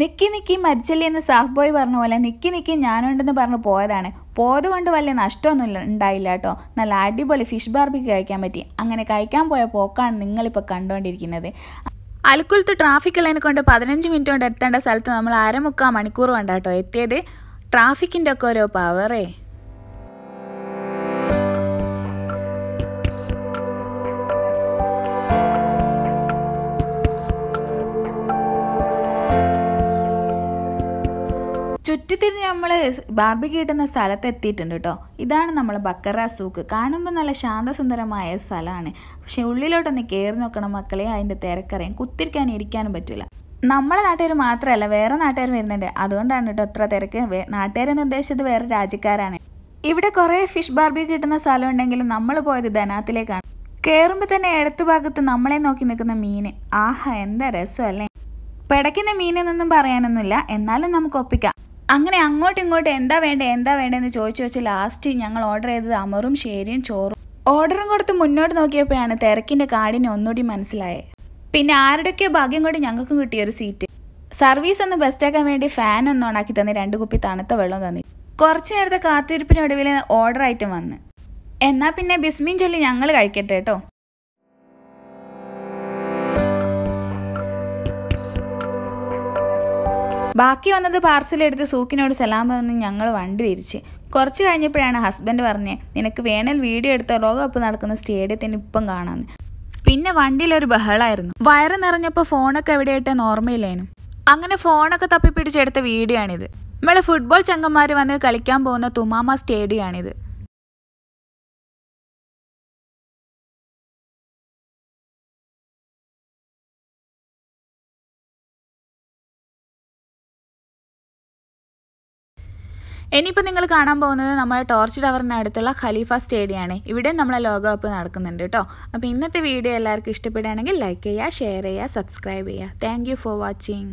നിക്കി നിക്കി മരിച്ചല്ലേ എന്ന് SAFF boy പറഞ്ഞ പോലെ നിക്കി നിക്കി ഞാനുണ്ടെന്ന് പറഞ്ഞ് പോയതാണ് പോയതുകൊണ്ട് വലിയ നഷ്ടമൊന്നും ഉണ്ടായില്ല കേട്ടോ നല്ല അടിപൊളി ഫിഷ് ബാർബിക്ക് കഴിക്കാൻ പറ്റി അങ്ങനെ കഴിക്കാൻ പോയ പോക്കാണ് നിങ്ങളിപ്പോൾ കണ്ടുകൊണ്ടിരിക്കുന്നത് അലക്കുലത്ത് ട്രാഫിക് ഉള്ളതിനെ കൊണ്ട് പതിനഞ്ച് മിനിറ്റ് കൊണ്ട് എത്തേണ്ട സ്ഥലത്ത് നമ്മൾ അരമുക്കാൽ മണിക്കൂർ കൊണ്ടാട്ടോ എത്തിയത് ട്രാഫിക്കിൻ്റെ ഒക്കെ ഓരോ പവറേ ചുറ്റിത്തിരിഞ്ഞ് നമ്മൾ ബാർബി കിട്ടുന്ന സ്ഥലത്ത് എത്തിയിട്ടുണ്ട് കേട്ടോ ഇതാണ് നമ്മൾ ബക്കറ സൂക്ക് കാണുമ്പോൾ നല്ല ശാന്തസുന്ദരമായ സ്ഥലമാണ് പക്ഷേ ഉള്ളിലോട്ടൊന്ന് കയറി നോക്കണം മക്കളെ അതിൻ്റെ തിരക്കറിയാം കുത്തിരിക്കാനും ഇരിക്കാനും പറ്റില്ല നമ്മളെ നാട്ടുകാർ മാത്രമല്ല വേറെ നാട്ടുകാർ വരുന്നുണ്ട് അതുകൊണ്ടാണ് കേട്ടോ ഇത്ര തിരക്ക് നാട്ടുകാരെന്ന് ഉദ്ദേശിച്ചത് വേറെ രാജ്യക്കാരാണ് ഇവിടെ കുറേ ഫിഷ് ബാർബി കിട്ടുന്ന സ്ഥലം ഉണ്ടെങ്കിലും നമ്മൾ പോയത് ധനാത്തിലേക്കാണ് കയറുമ്പോൾ തന്നെ ഇടത്ത് ഭാഗത്ത് നമ്മളെ നോക്കി നിൽക്കുന്ന മീൻ ആഹാ എന്താ രസമല്ലേ പിടയ്ക്കുന്ന മീനെന്നൊന്നും പറയാനൊന്നുമില്ല എന്നാലും നമുക്ക് ഒപ്പിക്കാം അങ്ങനെ അങ്ങോട്ടും ഇങ്ങോട്ടും എന്താ വേണ്ടേ എന്താ വേണ്ടതെന്ന് ചോദിച്ചു വെച്ച് ലാസ്റ്റ് ഞങ്ങൾ ഓർഡർ ചെയ്തത് അമറും ശേരിയും ചോറും ഓർഡറും കൊടുത്ത് മുന്നോട്ട് നോക്കിയപ്പോഴാണ് തിരക്കിൻ്റെ കാടിനെ ഒന്നുകൂടി മനസ്സിലായേ പിന്നെ ആരുടെയൊക്കെ ഭാഗ്യം കൊണ്ട് ഞങ്ങൾക്കും കിട്ടിയൊരു സീറ്റ് സർവീസ് ഒന്ന് ബെസ്റ്റാക്കാൻ വേണ്ടി ഫാൻ ഒന്ന് ഓണാക്കി തന്ന് രണ്ട് കുപ്പി തണുത്ത വെള്ളം തന്നി കുറച്ച് നേരത്തെ കാത്തിരിപ്പിനൊടുവിൽ ഓർഡർ ഐറ്റം വന്ന് എന്നാൽ പിന്നെ ബിസ്മീൻ ചൊല്ലി ഞങ്ങൾ കഴിക്കട്ടെ കേട്ടോ ബാക്കി വന്നത് പാർസലെടുത്ത് സൂക്കിനോട് സലാം പറഞ്ഞ് ഞങ്ങൾ വണ്ടി തിരിച്ച് കുറച്ച് കഴിഞ്ഞപ്പോഴാണ് ഹസ്ബൻഡ് പറഞ്ഞത് നിനക്ക് വേണേൽ വീഡിയോ എടുത്ത ലോകകപ്പ് നടക്കുന്ന സ്റ്റേഡിയത്തിന് ഇപ്പം കാണാമെന്ന് പിന്നെ വണ്ടിയിലൊരു ബഹളായിരുന്നു വയറ് നിറഞ്ഞപ്പോൾ ഫോണൊക്കെ എവിടെയായിട്ടെന്ന് ഓർമ്മയില്ലേനും അങ്ങനെ ഫോണൊക്കെ തപ്പിപ്പിടിച്ചെടുത്ത വീഡിയോ ആണിത് നമ്മളെ ഫുട്ബോൾ ചങ്ങന്മാർ വന്ന് കളിക്കാൻ പോകുന്ന തുമാമ സ്റ്റേഡിയമാണിത് ഇനിയിപ്പോൾ നിങ്ങൾ കാണാൻ പോകുന്നത് നമ്മുടെ ടോർച്ച് ടവറിന് അടുത്തുള്ള ഖലീഫ സ്റ്റേഡിയമാണ് ഇവിടെ നമ്മളെ ലോകകപ്പ് നടക്കുന്നുണ്ട് കേട്ടോ അപ്പോൾ ഇന്നത്തെ വീഡിയോ എല്ലാവർക്കും ഇഷ്ടപ്പെടുകയാണെങ്കിൽ ലൈക്ക് ചെയ്യുക ഷെയർ ചെയ്യുക സബ്സ്ക്രൈബ് ചെയ്യുക താങ്ക് ഫോർ വാച്ചിങ്